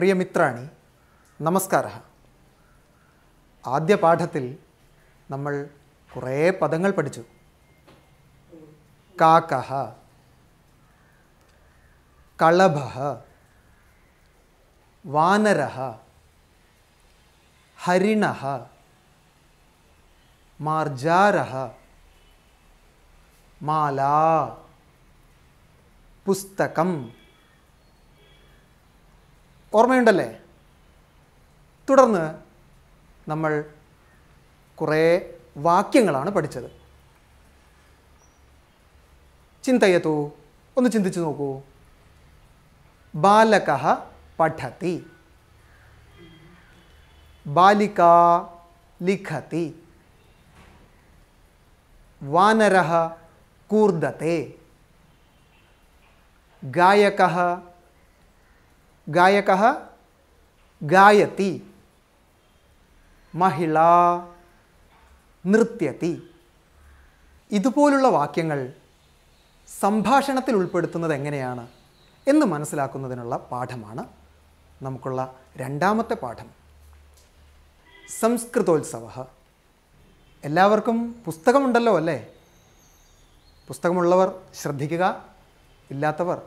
പ്രിയമിത്രാണി നമസ്കാര ആദ്യ പാഠത്തിൽ നമ്മൾ കുറേ പദങ്ങൾ പഠിച്ചു കാക്കഹ കളഭഹ വാനരഹ ഹരിണഹ മാർജാരഹ മാലാ പുസ്തകം ഓർമ്മയുണ്ടല്ലേ തുടർന്ന് നമ്മൾ കുറേ വാക്യങ്ങളാണ് പഠിച്ചത് ചിന്തയത്തു ഒന്ന് ചിന്തിച്ചു നോക്കൂ ബാലക പഠത്തി ബാലിക ലിഖത്തി വാനര കൂർദത്തെ ഗായക गायकः गायति മഹിള നൃത്യത്തി ഇതുപോലുള്ള വാക്യങ്ങൾ സംഭാഷണത്തിൽ ഉൾപ്പെടുത്തുന്നത് എങ്ങനെയാണ് എന്ന് മനസ്സിലാക്കുന്നതിനുള്ള പാഠമാണ് നമുക്കുള്ള രണ്ടാമത്തെ പാഠം സംസ്കൃതോത്സവ എല്ലാവർക്കും പുസ്തകമുണ്ടല്ലോ അല്ലേ പുസ്തകമുള്ളവർ ശ്രദ്ധിക്കുക ഇല്ലാത്തവർ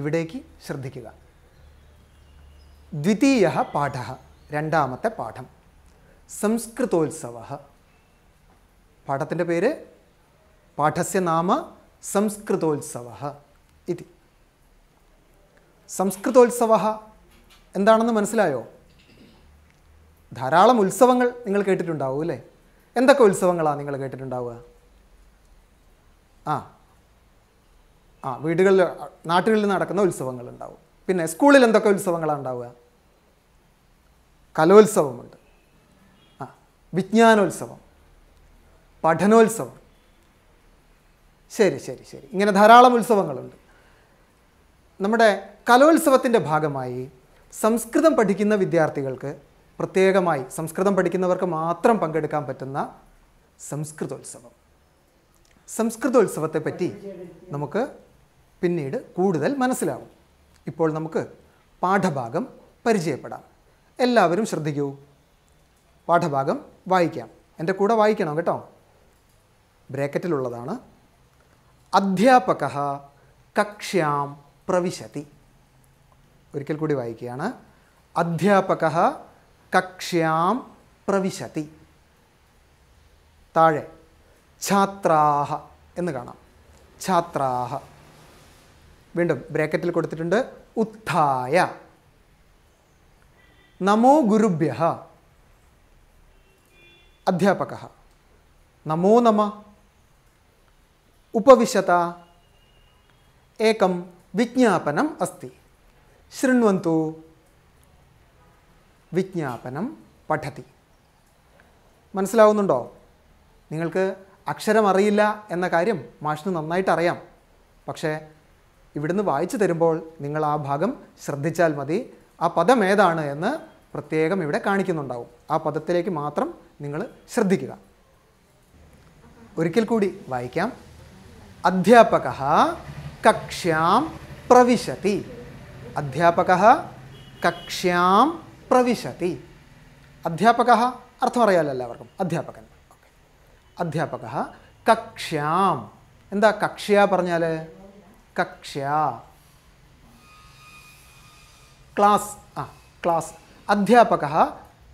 ഇവിടേക്ക് ശ്രദ്ധിക്കുക ദ്വിതീയ പാഠ രണ്ടാമത്തെ പാഠം സംസ്കൃതോത്സവ പാഠത്തിൻ്റെ പേര് പാഠസ്യ നാമ സംസ്കൃതോത്സവ ഇതി സംസ്കൃതോത്സവ എന്താണെന്ന് മനസ്സിലായോ ധാരാളം ഉത്സവങ്ങൾ നിങ്ങൾ കേട്ടിട്ടുണ്ടാവും അല്ലേ എന്തൊക്കെ ഉത്സവങ്ങളാണ് നിങ്ങൾ കേട്ടിട്ടുണ്ടാവുക ആ ആ വീടുകളിൽ നാട്ടുകളിൽ നടക്കുന്ന ഉത്സവങ്ങളുണ്ടാവും പിന്നെ സ്കൂളിൽ എന്തൊക്കെ ഉത്സവങ്ങളാണ് ഉണ്ടാവുക കലോത്സവമുണ്ട് ആ വിജ്ഞാനോത്സവം പഠനോത്സവം ശരി ശരി ശരി ഇങ്ങനെ ധാരാളം ഉത്സവങ്ങളുണ്ട് നമ്മുടെ കലോത്സവത്തിൻ്റെ ഭാഗമായി സംസ്കൃതം പഠിക്കുന്ന വിദ്യാർത്ഥികൾക്ക് പ്രത്യേകമായി സംസ്കൃതം പഠിക്കുന്നവർക്ക് മാത്രം പങ്കെടുക്കാൻ പറ്റുന്ന സംസ്കൃതോത്സവം സംസ്കൃതോത്സവത്തെ പറ്റി നമുക്ക് പിന്നീട് കൂടുതൽ മനസ്സിലാവും ഇപ്പോൾ നമുക്ക് പാഠഭാഗം പരിചയപ്പെടാം എല്ലാവരും ശ്രദ്ധിക്കൂ പാഠഭാഗം വായിക്കാം എൻ്റെ കൂടെ വായിക്കണം കേട്ടോ ബ്രാക്കറ്റിലുള്ളതാണ് അധ്യാപക കക്ഷ്യാം പ്രവിശതി ഒരിക്കൽ കൂടി വായിക്കുകയാണ് അധ്യാപക കക്ഷ്യാം പ്രവിശതി താഴെ ഛാത്രാഹ എന്ന് കാണാം ഛാത്രാഹ വീണ്ടും ബ്രാക്കറ്റിൽ കൊടുത്തിട്ടുണ്ട് ഉത്ഥായ നമോ ഗുരുഭ്യ അധ്യാപക നമോ നമ ഉപവിശത ഏകം വിജ്ഞാപനം അസ്തി ശൃണ്വന്തു വിജ്ഞാപനം പഠതി മനസ്സിലാവുന്നുണ്ടോ നിങ്ങൾക്ക് അക്ഷരം അറിയില്ല എന്ന കാര്യം മാഷിന് നന്നായിട്ട് അറിയാം പക്ഷേ ഇവിടുന്ന് വായിച്ചു തരുമ്പോൾ നിങ്ങൾ ആ ഭാഗം ശ്രദ്ധിച്ചാൽ മതി ആ പദം ഏതാണ് എന്ന് പ്രത്യേകം ഇവിടെ കാണിക്കുന്നുണ്ടാവും ആ പദത്തിലേക്ക് മാത്രം നിങ്ങൾ ശ്രദ്ധിക്കുക ഒരിക്കൽ കൂടി വായിക്കാം അധ്യാപക കക്ഷ്യാം പ്രവിശതി അധ്യാപക കക്ഷ്യാം പ്രവിശതി അധ്യാപക അർത്ഥം അറിയാമല്ലോ എല്ലാവർക്കും അധ്യാപകൻ ഓക്കെ അധ്യാപക കക്ഷ്യാം എന്താ കക്ഷ്യ പറഞ്ഞാൽ കക്ഷ്യ ക്ലാസ് ആ ക്ലാസ് അധ്യാപക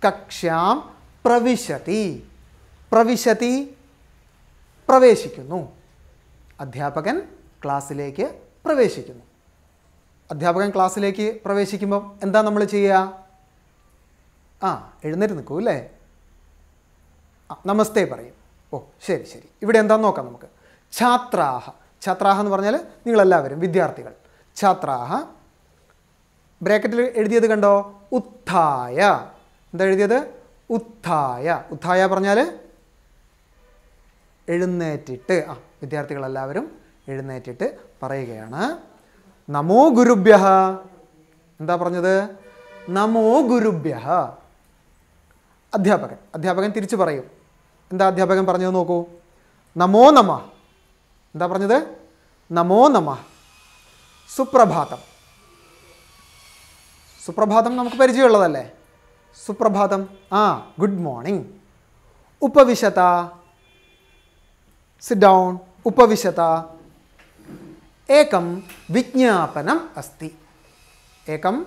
കക്ഷ്യാം പ്രവിശതി പ്രവിശതി പ്രവേശിക്കുന്നു അധ്യാപകൻ ക്ലാസ്സിലേക്ക് പ്രവേശിക്കുന്നു അധ്യാപകൻ ക്ലാസ്സിലേക്ക് പ്രവേശിക്കുമ്പം എന്താ നമ്മൾ ചെയ്യുക ആ എഴുന്നേറ്റ് നിൽക്കൂ അല്ലേ ആ നമസ്തേ പറയും ഓ ശരി ശരി ഇവിടെ എന്താന്ന് നോക്കാം നമുക്ക് ഛാത്രാഹ ഛാത്രാഹ എന്ന് പറഞ്ഞാൽ നിങ്ങളെല്ലാവരും വിദ്യാർത്ഥികൾ ഛാത്രാഹ ബ്രാക്കറ്റിൽ എഴുതിയത് കണ്ടോ ഉത്തായ എന്താ എഴുതിയത് ഉത്തായ ഉത്തായ പറഞ്ഞാൽ എഴുന്നേറ്റിട്ട് ആ വിദ്യാർത്ഥികളെല്ലാവരും എഴുന്നേറ്റിട്ട് പറയുകയാണ് നമോ ഗുരുഭ്യ എന്താ പറഞ്ഞത് നമോ ഗുരുഭ്യ അധ്യാപകൻ അധ്യാപകൻ തിരിച്ചു പറയും എന്താ അധ്യാപകൻ പറഞ്ഞത് നോക്കൂ നമോ നമ എന്താ പറഞ്ഞത് നമോ നമ സുപ്രഭാതം സുപ്രഭാതം നമുക്ക് പരിചയമുള്ളതല്ലേ സുപ്രഭാതം ആ ഗുഡ് മോർണിംഗ് ഉപവിശത സിറ്റ് ഡൗൺ ഉപവിശത ഏകം വിജ്ഞാപനം അസ്തി ഏകം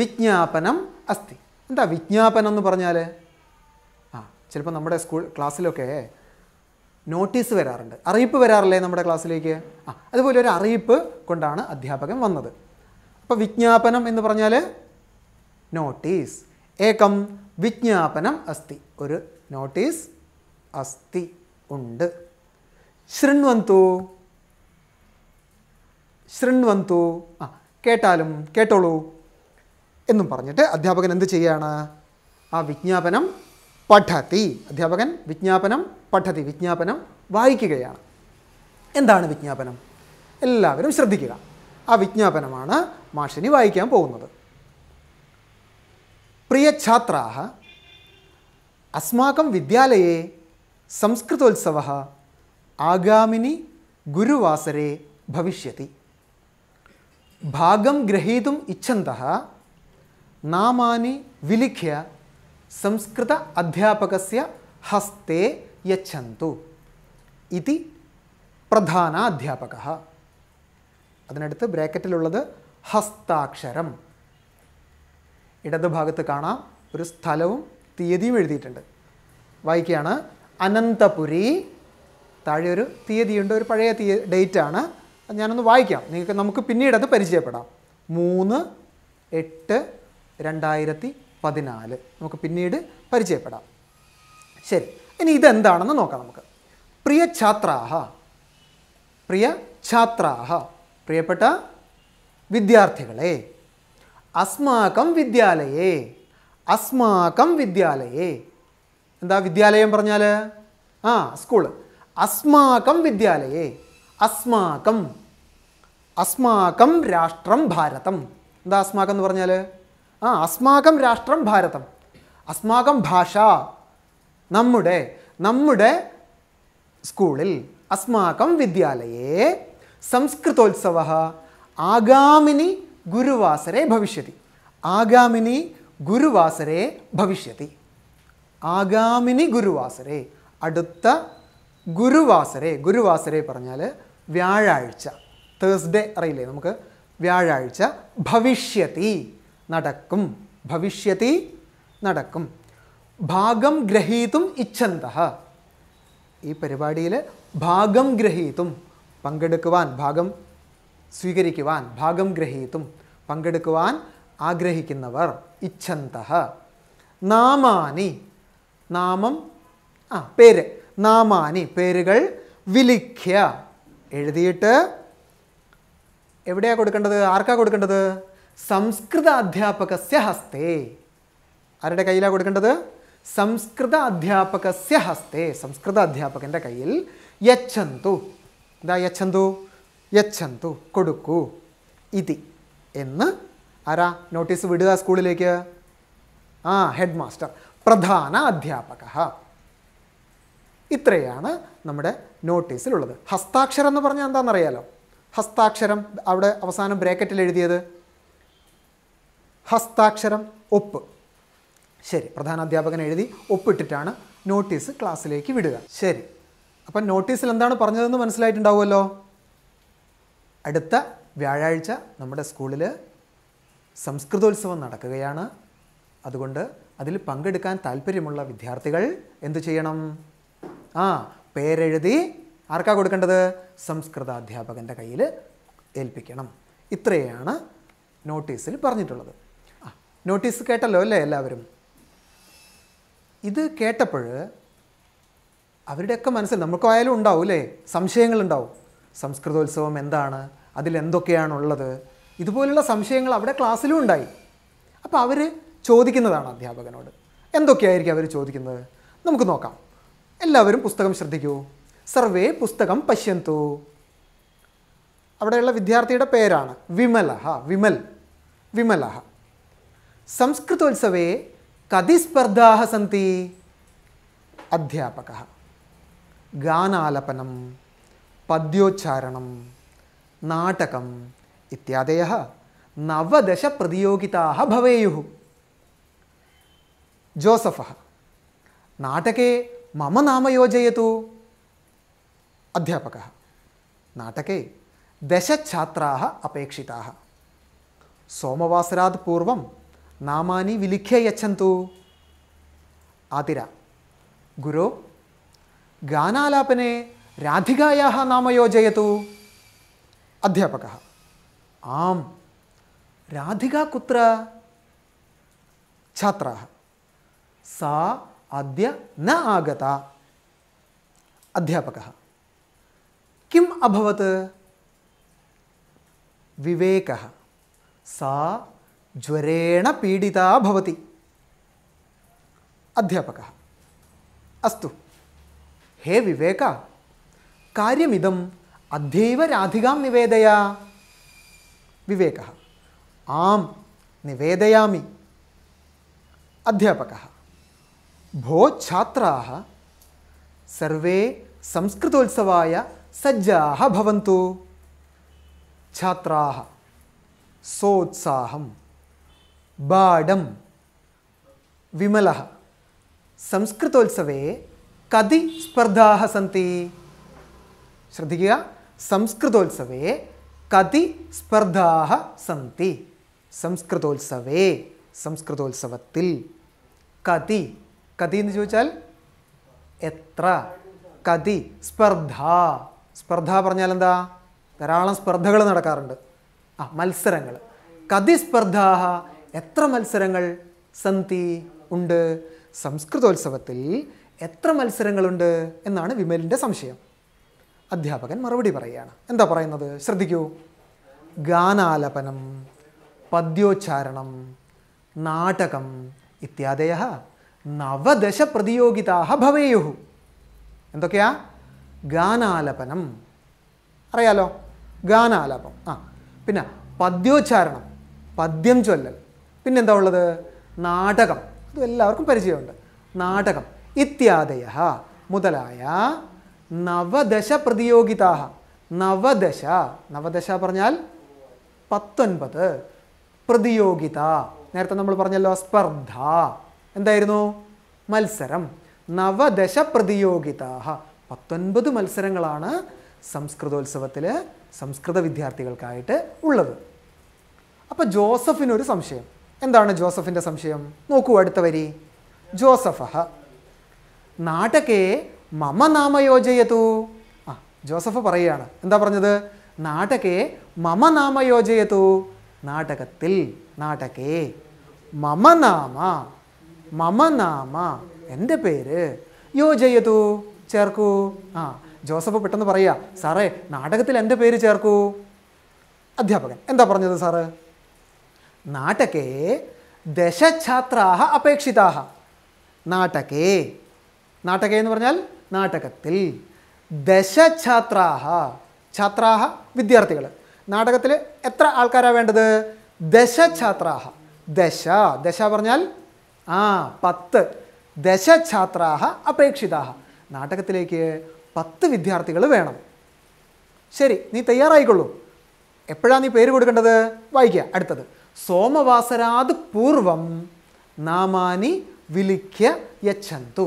വിജ്ഞാപനം അസ്തി എന്താ വിജ്ഞാപനം എന്ന് പറഞ്ഞാൽ ആ ചിലപ്പോൾ നമ്മുടെ സ്കൂൾ ക്ലാസ്സിലൊക്കെ നോട്ടീസ് വരാറുണ്ട് അറിയിപ്പ് വരാറില്ലേ നമ്മുടെ ക്ലാസ്സിലേക്ക് ആ അതുപോലെ ഒരു അറിയിപ്പ് കൊണ്ടാണ് അധ്യാപകൻ വന്നത് അപ്പോൾ വിജ്ഞാപനം എന്ന് പറഞ്ഞാൽ നോട്ടീസ് ഏകം വിജ്ഞാപനം അസ്തി ഒരു നോട്ടീസ് അസ്തി ഉണ്ട് ശൃണ്വന്തു ശൃണ്വന്തു ആ കേട്ടാലും കേട്ടോളൂ എന്നും പറഞ്ഞിട്ട് അധ്യാപകൻ എന്ത് ചെയ്യാണ് ആ വിജ്ഞാപനം പഠത്തി അധ്യാപകൻ വിജ്ഞാപനം പഠത്തി വിജ്ഞാപനം വായിക്കുകയാണ് എന്താണ് വിജ്ഞാപനം എല്ലാവരും ശ്രദ്ധിക്കുക ആ വിജ്ഞാപനമാണ് മാഷിനി വായിക്കാൻ പോകുന്നത് प्रियछात्राः अस्माकं विद्यालये संस्कृतोत्सवः आगामिनि गुरुवासरे भविष्यति भागं ग्रहीतुम् इच्छन्तः नामानि विलिख्य संस्कृत अध्यापकस्य हस्ते यच्छन्तु ഇതി പ്രധാന അധ്യാപക അതിനടുത്ത് ബ്രാക്കറ്റിലുള്ളത് ഹസ്താക്ഷരം ഇടതുഭാഗത്ത് കാണാം ഒരു സ്ഥലവും തീയതിയും എഴുതിയിട്ടുണ്ട് വായിക്കുകയാണ് അനന്തപുരി താഴെ ഒരു തീയതിയുണ്ട് ഒരു പഴയ തീയ ഡേറ്റാണ് ഞാനൊന്ന് വായിക്കാം നിങ്ങൾക്ക് നമുക്ക് പിന്നീട് അത് പരിചയപ്പെടാം മൂന്ന് എട്ട് രണ്ടായിരത്തി പതിനാല് നമുക്ക് പിന്നീട് പരിചയപ്പെടാം ശരി ഇനി ഇതെന്താണെന്ന് നോക്കാം നമുക്ക് പ്രിയ ഛാത്രാഹ പ്രിയ ഛാത്രാഹ പ്രിയപ്പെട്ട വിദ്യാർത്ഥികളെ അസ്മാക്കം വിദ്യാലയേ അസ്മാക്കം വിദ്യാലയേ എന്താ വിദ്യാലയം പറഞ്ഞാൽ ആ സ്കൂള് അസ്മാക്കം വിദ്യാലയേ അസ്മാക്കം അസ്മാക്കം രാഷ്ട്രം ഭാരതം എന്താ അസ്മാക്കം എന്ന് പറഞ്ഞാൽ ആ അസ്മാക്കം രാഷ്ട്രം ഭാരതം അസ്മാക്കം ഭാഷ നമ്മുടെ നമ്മുടെ സ്കൂളിൽ അസ്മാക്കം വിദ്യാലയേ സംസ്കൃതോത്സവ ആഗാമിനി ഗുരുവാസരെ ഭവിഷ്യതി ആഗാമിനി ഗുരുവാസരെ ഭവിഷ്യതി ആഗാമിനി ഗുരുവാസരെ അടുത്ത ഗുരുവാസരെ ഗുരുവാസരെ പറഞ്ഞാൽ വ്യാഴാഴ്ച തേഴ്സ്ഡേ അറിയില്ലേ നമുക്ക് വ്യാഴാഴ്ച ഭവിഷ്യത്തി നടക്കും ഭവിഷ്യത്തി നടക്കും ഭാഗം ഗ്രഹീതും ഇച്ഛന്ത ഈ പരിപാടിയിൽ ഭാഗം ഗ്രഹീതും പങ്കെടുക്കുവാൻ ഭാഗം സ്വീകരിക്കുവാൻ ഭാഗം ഗ്രഹീത്തും പങ്കെടുക്കുവാൻ ആഗ്രഹിക്കുന്നവർ ഇച്ഛന്ത നാമാനി നാമം ആ പേര് നാമാനി പേരുകൾ വിലിഖ്യ എഴുതിയിട്ട് എവിടെയാണ് കൊടുക്കേണ്ടത് ആർക്കാ കൊടുക്കേണ്ടത് സംസ്കൃത അധ്യാപകസ്യ ഹസ്തേ ആരുടെ കയ്യിലാണ് കൊടുക്കേണ്ടത് സംസ്കൃത അധ്യാപകസ്യ ഹസ്തേ സംസ്കൃത അധ്യാപകൻ്റെ കയ്യിൽ യച്ഛന്തു എന്താ യച്ഛന്തു യച്ഛന്തു കൊടുക്കൂ ഇതി എന്ന് ആരാ നോട്ടീസ് വിടുക സ്കൂളിലേക്ക് ആ ഹെഡ് മാസ്റ്റർ പ്രധാന അധ്യാപക ഇത്രയാണ് നമ്മുടെ നോട്ടീസിലുള്ളത് ഹസ്താക്ഷരം എന്ന് പറഞ്ഞാൽ എന്താണെന്നറിയാലോ ഹസ്താക്ഷരം അവിടെ അവസാനം ബ്രാക്കറ്റിൽ എഴുതിയത് ഹസ്താക്ഷരം ഒപ്പ് ശരി അധ്യാപകൻ എഴുതി ഒപ്പിട്ടിട്ടാണ് നോട്ടീസ് ക്ലാസ്സിലേക്ക് വിടുക ശരി അപ്പം നോട്ടീസിൽ എന്താണ് പറഞ്ഞതെന്ന് മനസ്സിലായിട്ടുണ്ടാവുമല്ലോ അടുത്ത വ്യാഴാഴ്ച നമ്മുടെ സ്കൂളിൽ സംസ്കൃതോത്സവം നടക്കുകയാണ് അതുകൊണ്ട് അതിൽ പങ്കെടുക്കാൻ താല്പര്യമുള്ള വിദ്യാർത്ഥികൾ എന്തു ചെയ്യണം ആ പേരെഴുതി ആർക്കാ കൊടുക്കേണ്ടത് അധ്യാപകൻ്റെ കയ്യിൽ ഏൽപ്പിക്കണം ഇത്രയാണ് നോട്ടീസിൽ പറഞ്ഞിട്ടുള്ളത് ആ നോട്ടീസ് കേട്ടല്ലോ അല്ലേ എല്ലാവരും ഇത് കേട്ടപ്പോൾ അവരുടെയൊക്കെ മനസ്സിൽ നമുക്കായാലും ഉണ്ടാവും അല്ലേ സംശയങ്ങളുണ്ടാവും സംസ്കൃതോത്സവം എന്താണ് അതിലെന്തൊക്കെയാണുള്ളത് ഇതുപോലുള്ള സംശയങ്ങൾ അവിടെ ക്ലാസ്സിലും ഉണ്ടായി അപ്പോൾ അവർ ചോദിക്കുന്നതാണ് അധ്യാപകനോട് എന്തൊക്കെയായിരിക്കും അവർ ചോദിക്കുന്നത് നമുക്ക് നോക്കാം എല്ലാവരും പുസ്തകം ശ്രദ്ധിക്കൂ സർവേ പുസ്തകം പശ്യന്തു അവിടെയുള്ള വിദ്യാർത്ഥിയുടെ പേരാണ് വിമലഹ വിമൽ വിമലഹ സംസ്കൃതോത്സവേ കതിസ്പർദ്ധാ സന്തി അധ്യാപക ഗാനാലപനം पद्योच्चारणं नाटकम् इत्यादयः नवदशप्रतियोगिताः भवेयुः जोसफः नाटके मम नाम योजयतु अध्यापकः नाटके दशछात्राः अपेक्षिताः सोमवासरात् पूर्वं नामानि विलिख्य यु आतिरा गुरो गानालापने राधिकायाः नाम योजयतु अध्यापकः आं राधिका कुत्र छात्राः सा अद्य न आगता अध्यापकः किम् अभवत् विवेकः सा ज्वरेण पीडिता भवति अध्यापकः अस्तु हे विवेका कार्यमद अद्यव राधिका निवेदय विवेक आम निवेदया अध्यापक भो छात्रा सर्वे संस्कृतोत्सवाय सज्जा छात्र सोत्साह बाडम विमल संस्कृतोत्सव कति स्पर्धा सी ശ്രദ്ധിക്കുക സംസ്കൃതോത്സവേ കതി സ്പർദ്ധാഹ സന്തി സംസ്കൃതോത്സവേ സംസ്കൃതോത്സവത്തിൽ കതി കതി എന്ന് ചോദിച്ചാൽ എത്ര കതി സ്പർദ്ധ സ്പർദ്ധ പറഞ്ഞാൽ എന്താ ധാരാളം സ്പർദ്ധകൾ നടക്കാറുണ്ട് ആ മത്സരങ്ങൾ കതി സ്പർദ്ധാഹ എത്ര മത്സരങ്ങൾ സന്തി ഉണ്ട് സംസ്കൃതോത്സവത്തിൽ എത്ര മത്സരങ്ങളുണ്ട് എന്നാണ് വിമലിൻ്റെ സംശയം അധ്യാപകൻ മറുപടി പറയുകയാണ് എന്താ പറയുന്നത് ശ്രദ്ധിക്കൂ ഗാനാലപനം പദ്യോച്ചാരണം നാടകം ഇത്യാദയ നവദശ പ്രതിയോഗിതാ ഭവേയു എന്തൊക്കെയാ ഗാനാലപനം അറിയാലോ ഗാനാലപം ആ പിന്നെ പദ്യോച്ചാരണം പദ്യം ചൊല്ലൽ പിന്നെന്താ ഉള്ളത് നാടകം അത് എല്ലാവർക്കും പരിചയമുണ്ട് നാടകം ഇത്യാദയ മുതലായ നവദശ പ്രതിയോഗിതാഹ നവദശ നവദശ പറഞ്ഞാൽ പത്തൊൻപത് പ്രതിയോഗിത നേരത്തെ നമ്മൾ പറഞ്ഞല്ലോ സ്പർദ്ധ എന്തായിരുന്നു മത്സരം നവദശ പ്രതിയോഗിത പത്തൊൻപത് മത്സരങ്ങളാണ് സംസ്കൃതോത്സവത്തിൽ സംസ്കൃത വിദ്യാർത്ഥികൾക്കായിട്ട് ഉള്ളത് അപ്പോൾ ജോസഫിനൊരു സംശയം എന്താണ് ജോസഫിന്റെ സംശയം നോക്കൂ അടുത്ത വരി ജോസഫ നാടകേ മമ നാമ യോജയതു ആ ജോസഫ് പറയുകയാണ് എന്താ പറഞ്ഞത് നാടകേ മമ നാമ യോജയതു നാടകത്തിൽ നാടകേ മമ നാമ മമ നാമ എൻ്റെ പേര് യോജയതു ചേർക്കൂ ആ ജോസഫ് പെട്ടെന്ന് പറയുക സാറേ നാടകത്തിൽ എൻ്റെ പേര് ചേർക്കൂ അധ്യാപകൻ എന്താ പറഞ്ഞത് സാറ് നാടകേ ദശഛാത്രാഹ അപേക്ഷിതാഹ നാടകേ നാടകേ എന്ന് പറഞ്ഞാൽ നാടകത്തിൽ ദശഛാത്രാഹ ഛാത്രാഹ വിദ്യാർത്ഥികൾ നാടകത്തിൽ എത്ര ആൾക്കാരാണ് വേണ്ടത് ദശഛാത്രാഹ ദശ ദശ പറഞ്ഞാൽ ആ പത്ത് ദശഛാത്രാഹ അപേക്ഷിതാഹ നാടകത്തിലേക്ക് പത്ത് വിദ്യാർത്ഥികൾ വേണം ശരി നീ തയ്യാറായിക്കൊള്ളൂ എപ്പോഴാണ് നീ പേര് കൊടുക്കേണ്ടത് വായിക്കുക അടുത്തത് സോമവാസരാത് പൂർവം നാമാനി വിളിക്ക യച്ഛന്തു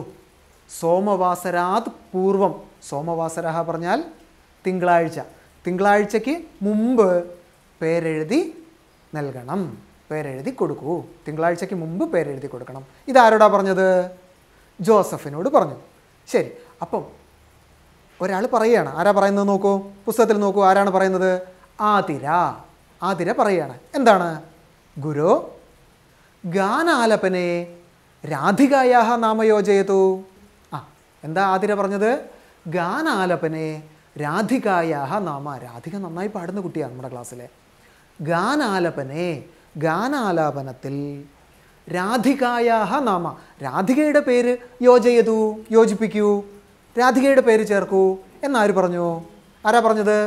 സോമവാസരാത് പൂർവം സോമവാസര പറഞ്ഞാൽ തിങ്കളാഴ്ച തിങ്കളാഴ്ചയ്ക്ക് മുമ്പ് പേരെഴുതി നൽകണം പേരെഴുതി കൊടുക്കൂ തിങ്കളാഴ്ചയ്ക്ക് മുമ്പ് പേരെഴുതി കൊടുക്കണം ഇതാരോടാ പറഞ്ഞത് ജോസഫിനോട് പറഞ്ഞു ശരി അപ്പം ഒരാൾ പറയുകയാണ് ആരാ പറയുന്നത് നോക്കൂ പുസ്തകത്തിൽ നോക്കൂ ആരാണ് പറയുന്നത് ആതിര ആതിര പറയുകയാണ് എന്താണ് ഗുരു ഗാനാലപനെ രാധികായാഹ നാമയോജയതു എന്താ ആതിര പറഞ്ഞത് ഗാനാലപനെ രാധികായാഹ നാമ രാധിക നന്നായി പാടുന്ന കുട്ടിയാണ് നമ്മുടെ ക്ലാസ്സിലെ ഗാനാലപനെ ഗാനാലാപനത്തിൽ രാധികായാഹ നാമ രാധികയുടെ പേര് യോജയതു യോജിപ്പിക്കൂ രാധികയുടെ പേര് ചേർക്കൂ എന്നാര് പറഞ്ഞു ആരാ പറഞ്ഞത്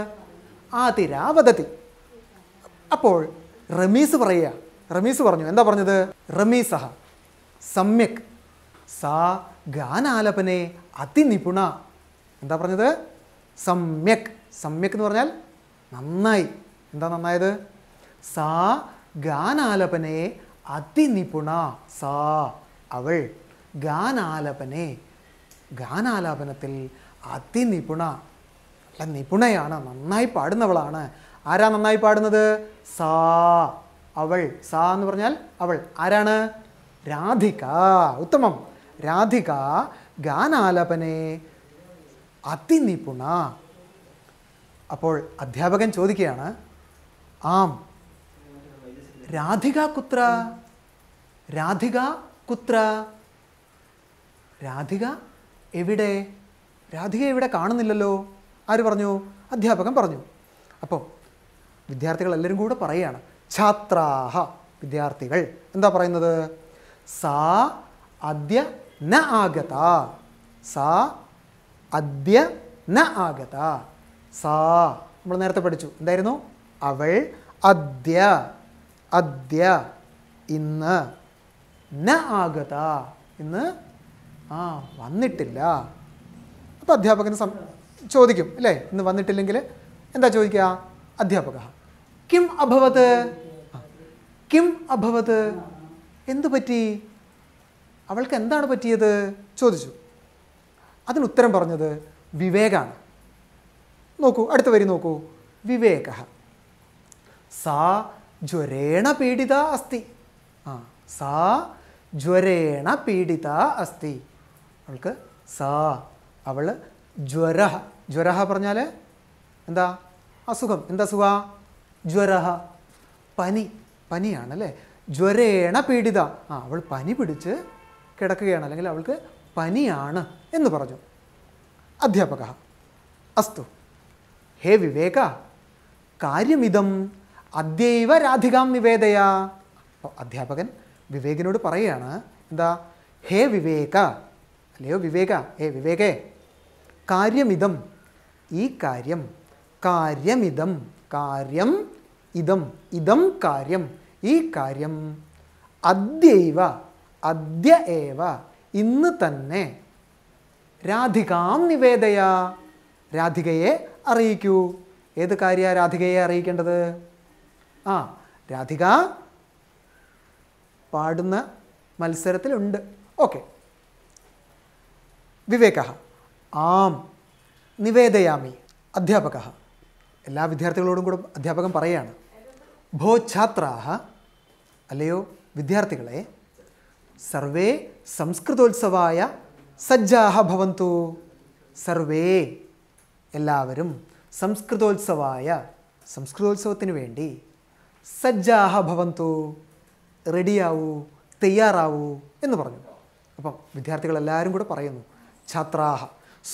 ആതിരാവതത്തി അപ്പോൾ റമീസ് പറയുക റമീസ് പറഞ്ഞു എന്താ പറഞ്ഞത് റമീസഹ സമ്യക് സാ ഗാനാലപനെ അതിനിപുണ എന്താ പറഞ്ഞത് സമ്യക് സമ്യക് എന്ന് പറഞ്ഞാൽ നന്നായി എന്താ നന്നായത് സാ ഗാനാലപനെ അതിനിപുണ സാ അവൾ ഗാനാലപനെ ഗാനാലാപനത്തിൽ അതിനിപുണ നല്ല നിപുണയാണ് നന്നായി പാടുന്നവളാണ് ആരാ നന്നായി പാടുന്നത് സാ അവൾ സാ എന്ന് പറഞ്ഞാൽ അവൾ ആരാണ് രാധിക ഉത്തമം രാധിക ഗാനാലപനെ അതിനിപുണ അപ്പോൾ അധ്യാപകൻ ചോദിക്കുകയാണ് ആം രാധിക കുത്ര രാധിക കുത്ര രാധിക എവിടെ രാധിക ഇവിടെ കാണുന്നില്ലല്ലോ ആര് പറഞ്ഞു അധ്യാപകൻ പറഞ്ഞു അപ്പോൾ വിദ്യാർത്ഥികൾ എല്ലാവരും കൂടെ പറയുകയാണ് ഛാത്രാഹ വിദ്യാർത്ഥികൾ എന്താ പറയുന്നത് സാ അദ്യ ന ആഗത സാ അദ്യ ന ആഗത സാ നമ്മൾ നേരത്തെ പഠിച്ചു എന്തായിരുന്നു അവൾ അദ്യ അദ്യ ഇന്ന് ന ആഗത ഇന്ന് ആ വന്നിട്ടില്ല അപ്പോൾ അധ്യാപകന് സം ചോദിക്കും അല്ലേ ഇന്ന് വന്നിട്ടില്ലെങ്കിൽ എന്താ ചോദിക്കുക അധ്യാപക കിം അഭവത് കിം അഭവത് എന്തു പറ്റി അവൾക്ക് എന്താണ് പറ്റിയത് ചോദിച്ചു അതിന് ഉത്തരം പറഞ്ഞത് വിവേകാണ് നോക്കൂ അടുത്ത വരി നോക്കൂ വിവേക സാ ജ്വരേണ പീഡിത അസ്തി ആ സാ ജ്വരേണ പീഡിത അസ്തി അവൾക്ക് സാ അവൾ ജ്വര ജ്വര പറഞ്ഞാൽ എന്താ അസുഖം എന്താ അസുഖ ജ്വര പനി പനിയാണല്ലേ ജ്വരേണ പീഡിത ആ അവൾ പനി പിടിച്ച് കിടക്കുകയാണ് അല്ലെങ്കിൽ അവൾക്ക് പനിയാണ് എന്ന് പറഞ്ഞു അധ്യാപക അസ്തു ഹേ വിവേക കാര്യമിതം അദ്യൈവ രാധികാം നിവേദയ അപ്പോൾ അധ്യാപകൻ വിവേകിനോട് പറയുകയാണ് എന്താ ഹേ വിവേക അല്ലയോ വിവേക ഹേ വിവേകേ കാര്യമിതം ഈ കാര്യം കാര്യമിതം കാര്യം ഇതം ഇതം കാര്യം ഈ കാര്യം അദ്യൈവ അദ്യ ഏവ ഇന്ന് തന്നെ രാധികാം നിവേദയ രാധികയെ അറിയിക്കൂ ഏത് കാര്യ രാധികയെ അറിയിക്കേണ്ടത് ആ രാധിക പാടുന്ന മത്സരത്തിലുണ്ട് ഓക്കെ വിവേക ആം നിവേദയാമി അധ്യാപക എല്ലാ വിദ്യാർത്ഥികളോടും കൂടെ അധ്യാപകൻ പറയുകയാണ് ഭോ ഛാത്രാഹ അല്ലയോ വിദ്യാർത്ഥികളെ സർവേ സംസ്കൃതോത്സവായ സജ്ജാഹ ഭവന്തു സർവേ എല്ലാവരും സംസ്കൃതോത്സവായ സംസ്കൃതോത്സവത്തിന് വേണ്ടി സജ്ജാഹ ഭവന്തു റെഡിയാവൂ തയ്യാറാവൂ എന്ന് പറഞ്ഞു അപ്പം വിദ്യാർത്ഥികളെല്ലാവരും കൂടെ പറയുന്നു ഛാത്രാഹ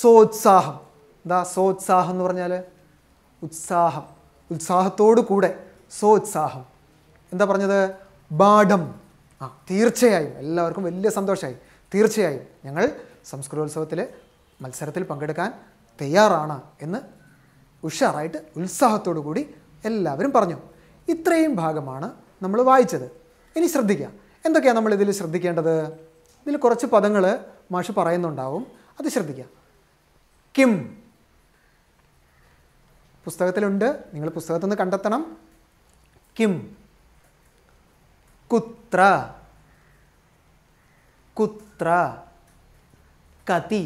സോത്സാഹം എന്താ സോത്സാഹം എന്ന് പറഞ്ഞാൽ ഉത്സാഹം ഉത്സാഹത്തോടു കൂടെ സോത്സാഹം എന്താ പറഞ്ഞത് ബാഠം ആ തീർച്ചയായും എല്ലാവർക്കും വലിയ സന്തോഷമായി തീർച്ചയായും ഞങ്ങൾ സംസ്കൃതോത്സവത്തിൽ മത്സരത്തിൽ പങ്കെടുക്കാൻ തയ്യാറാണ് എന്ന് ഉഷാറായിട്ട് ഉത്സാഹത്തോടു കൂടി എല്ലാവരും പറഞ്ഞു ഇത്രയും ഭാഗമാണ് നമ്മൾ വായിച്ചത് ഇനി ശ്രദ്ധിക്കാം എന്തൊക്കെയാണ് നമ്മൾ ഇതിൽ ശ്രദ്ധിക്കേണ്ടത് ഇതിൽ കുറച്ച് പദങ്ങൾ മാഷ് പറയുന്നുണ്ടാവും അത് ശ്രദ്ധിക്കാം കിം പുസ്തകത്തിലുണ്ട് നിങ്ങൾ പുസ്തകത്തിൽ നിന്ന് കണ്ടെത്തണം കിം കുത്ര കുത്ര കതി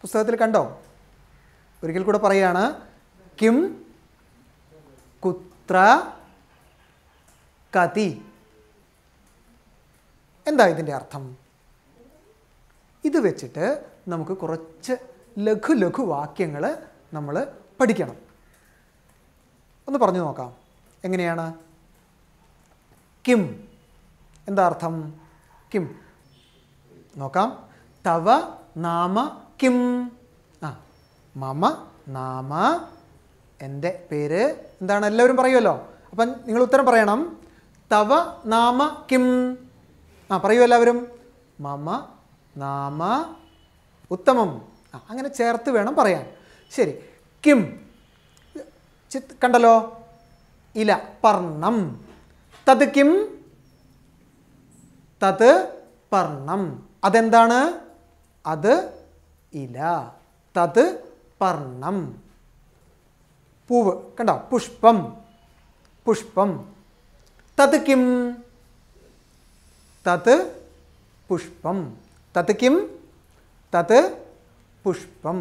പുസ്തകത്തിൽ കണ്ടോ ഒരിക്കൽ കൂടെ പറയുകയാണ് കിം കുത്ര കതി എന്താ ഇതിൻ്റെ അർത്ഥം ഇത് വെച്ചിട്ട് നമുക്ക് കുറച്ച് ലഘു ലഘു വാക്യങ്ങൾ നമ്മൾ പഠിക്കണം ഒന്ന് പറഞ്ഞു നോക്കാം എങ്ങനെയാണ് കിം എന്താ അർത്ഥം കിം നോക്കാം തവ നാമ കിം ആ മമ നാമ എൻ്റെ പേര് എന്താണ് എല്ലാവരും പറയുമല്ലോ അപ്പം നിങ്ങൾ ഉത്തരം പറയണം തവ നാമ കിം ആ പറയൂ എല്ലാവരും മമ നാമ ഉത്തമം ആ അങ്ങനെ ചേർത്ത് വേണം പറയാൻ ശരി കിം കണ്ടല്ലോ ഇല പർണം തത് കിം തത് പർണം അതെന്താണ് അത് ഇല തത് പർണം പൂവ് കണ്ടോ പുഷ്പം പുഷ്പം തത് കിം തത് പുഷ്പം തത് കിം തത് പുഷ്പം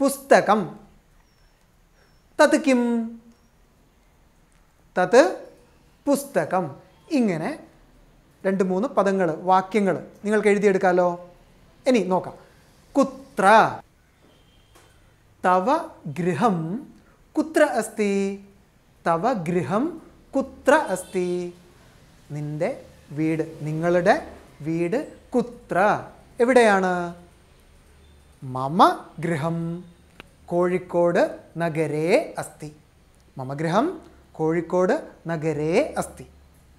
പുസ്തകം തത് കിം തത് പുസ്തകം ഇങ്ങനെ രണ്ട് മൂന്ന് പദങ്ങൾ വാക്യങ്ങൾ നിങ്ങൾക്ക് എഴുതിയെടുക്കാമല്ലോ ഇനി നോക്കാം കുത്ര തവ ഗൃഹം കുത്ര അസ്ഥി തവ ഗൃഹം കുത്ര അസ്ഥി നിൻ്റെ വീട് നിങ്ങളുടെ വീട് കുത്ര എവിടെയാണ് മമ ഗൃഹം കോഴിക്കോട് നഗരേ അസ്തി മമ ഗൃഹം കോഴിക്കോട് നഗരേ അസ്തി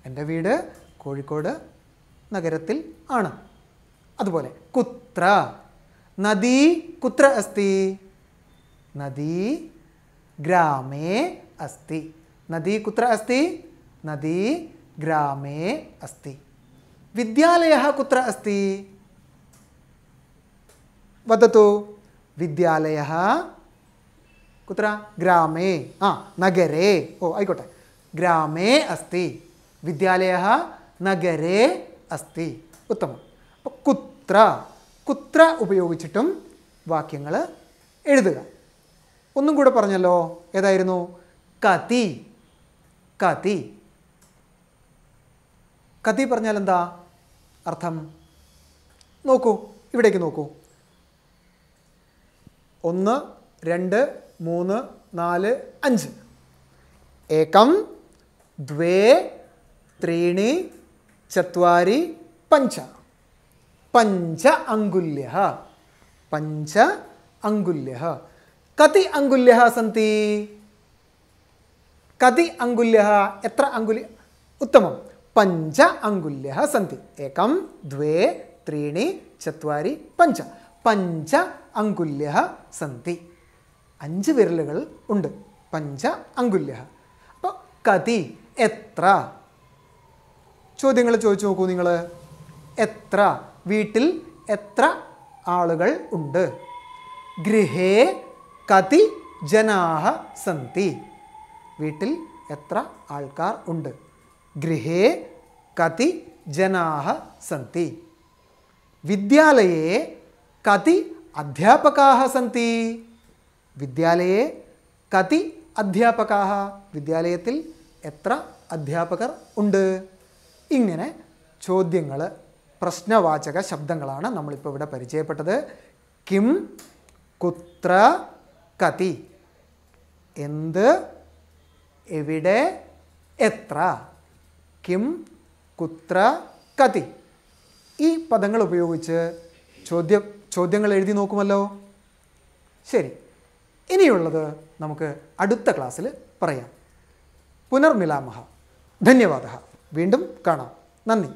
എൻ്റെ വീട് കോഴിക്കോട് നഗരത്തിൽ ആണ് അതുപോലെ കുത്ര നദീ കുത്ര അസ്തി നദീ ഗ്രാമേ അസ്തി നദീ കുത്ര അസ്തി നദീ ഗ്രാമേ അസ്തി വിദ്യാലയ കുത്ര അസ്തി വദതു വിദ്യാലയ कुत्र ग्रामे हा नगरे ओ ऐकोटे ग्रामे अस्ति विद्यालयः നഗരേ അസ്തി ഉത്തമം അപ്പോൾ കുത്ര കുത്ര ഉപയോഗിച്ചിട്ടും വാക്യങ്ങൾ എഴുതുക ഒന്നും കൂടെ പറഞ്ഞല്ലോ ഏതായിരുന്നു കതി കതി കതി പറഞ്ഞാൽ എന്താ അർത്ഥം നോക്കൂ ഇവിടേക്ക് നോക്കൂ ഒന്ന് രണ്ട് മൂന്ന് നാല് അഞ്ച് ഏകം ദ്വേ ത്രീണി ചത്വാരി പഞ്ച പഞ്ച അങ്കുല്യ പഞ്ച അങ്കുല്യ കതി അങ്കുല്യ സന്തി കതി അങ്കുല്യ എത്ര അങ്കുല്യ ഉത്തമം പഞ്ച അങ്കുല്യ സന്തി ഏകം ദ്വേ ത്രീണി ചത്വാരി പഞ്ച പഞ്ച അങ്കുല്യ സന്തി അഞ്ച് വിരലുകൾ ഉണ്ട് പഞ്ച അങ്കുല്യ അപ്പോൾ കതി എത്ര ചോദ്യങ്ങൾ ചോദിച്ചു നോക്കൂ നിങ്ങൾ എത്ര വീട്ടിൽ എത്ര ആളുകൾ ഉണ്ട് ഗൃഹേ കതി ജനാഹ സന്തി വീട്ടിൽ എത്ര ആൾക്കാർ ഉണ്ട് ഗൃഹേ കതി ജനാഹ സന്തി വിദ്യാലയേ കതി അധ്യാപകാഹ സന്തി വിദ്യാലയെ കതി അധ്യാപകാഹ വിദ്യാലയത്തിൽ എത്ര അധ്യാപകർ ഉണ്ട് ഇങ്ങനെ ചോദ്യങ്ങൾ പ്രശ്നവാചക ശബ്ദങ്ങളാണ് നമ്മളിപ്പോൾ ഇവിടെ പരിചയപ്പെട്ടത് കിം കുത്ര കതി എന്ത് എവിടെ എത്ര കിം കുത്ര കതി ഈ പദങ്ങൾ ഉപയോഗിച്ച് ചോദ്യ ചോദ്യങ്ങൾ എഴുതി നോക്കുമല്ലോ ശരി ഇനിയുള്ളത് നമുക്ക് അടുത്ത ക്ലാസ്സിൽ പറയാം പുനർമിലാമഹ ധന്യവാദ വീണ്ടും കാണാം നന്ദി